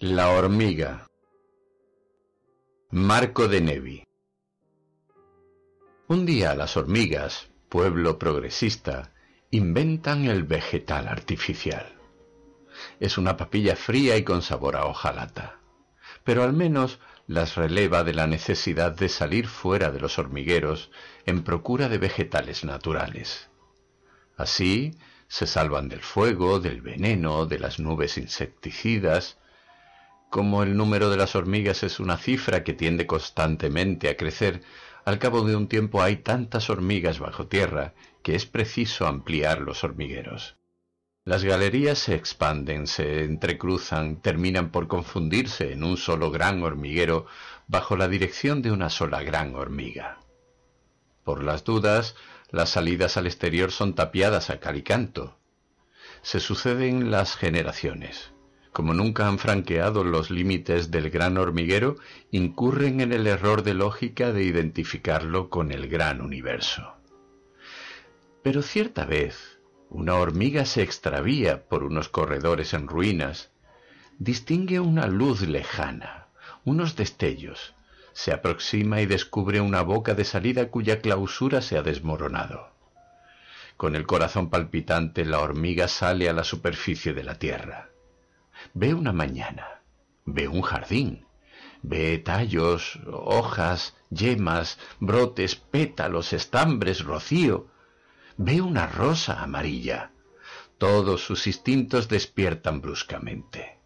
La hormiga Marco de Nevi Un día las hormigas, pueblo progresista, inventan el vegetal artificial. Es una papilla fría y con sabor a hojalata, pero al menos las releva de la necesidad de salir fuera de los hormigueros en procura de vegetales naturales. Así se salvan del fuego, del veneno, de las nubes insecticidas, como el número de las hormigas es una cifra que tiende constantemente a crecer, al cabo de un tiempo hay tantas hormigas bajo tierra que es preciso ampliar los hormigueros. Las galerías se expanden, se entrecruzan, terminan por confundirse en un solo gran hormiguero bajo la dirección de una sola gran hormiga. Por las dudas, las salidas al exterior son tapiadas a calicanto. Se suceden las generaciones como nunca han franqueado los límites del gran hormiguero, incurren en el error de lógica de identificarlo con el gran universo. Pero cierta vez, una hormiga se extravía por unos corredores en ruinas, distingue una luz lejana, unos destellos, se aproxima y descubre una boca de salida cuya clausura se ha desmoronado. Con el corazón palpitante, la hormiga sale a la superficie de la tierra. Ve una mañana, ve un jardín, ve tallos, hojas, yemas, brotes, pétalos, estambres, rocío. Ve una rosa amarilla. Todos sus instintos despiertan bruscamente.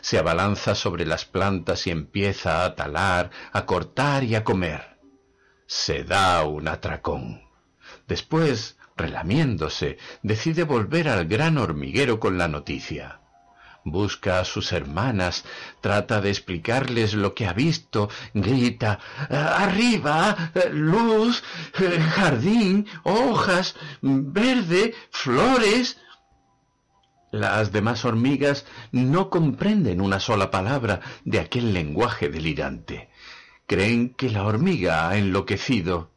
Se abalanza sobre las plantas y empieza a talar, a cortar y a comer. Se da un atracón. Después, relamiéndose, decide volver al gran hormiguero con la noticia busca a sus hermanas, trata de explicarles lo que ha visto, grita, arriba, luz, jardín, hojas, verde, flores. Las demás hormigas no comprenden una sola palabra de aquel lenguaje delirante. Creen que la hormiga ha enloquecido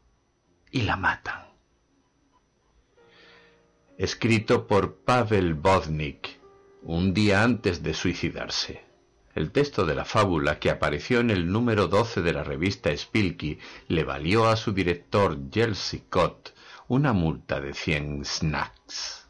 y la matan. Escrito por Pavel Bodnik un día antes de suicidarse. El texto de la fábula, que apareció en el número 12 de la revista Spilky, le valió a su director Jelsicott Cott una multa de 100 snacks.